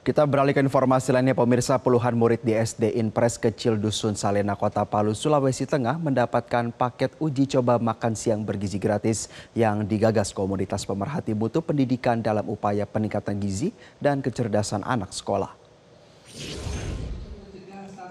Kita beralih ke informasi lainnya pemirsa puluhan murid di SD Inpres kecil Dusun Salena Kota Palu Sulawesi Tengah mendapatkan paket uji coba makan siang bergizi gratis yang digagas komunitas pemerhati butuh pendidikan dalam upaya peningkatan gizi dan kecerdasan anak sekolah.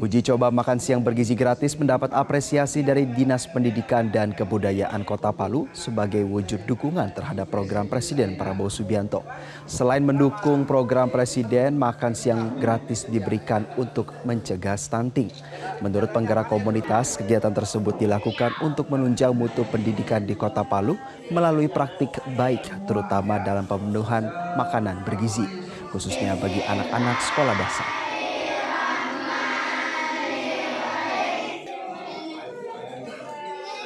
Uji coba makan siang bergizi gratis mendapat apresiasi dari Dinas Pendidikan dan Kebudayaan Kota Palu sebagai wujud dukungan terhadap program Presiden Prabowo Subianto. Selain mendukung program Presiden, makan siang gratis diberikan untuk mencegah stunting. Menurut penggerak komunitas, kegiatan tersebut dilakukan untuk menunjang mutu pendidikan di Kota Palu melalui praktik baik, terutama dalam pemenuhan makanan bergizi, khususnya bagi anak-anak sekolah dasar.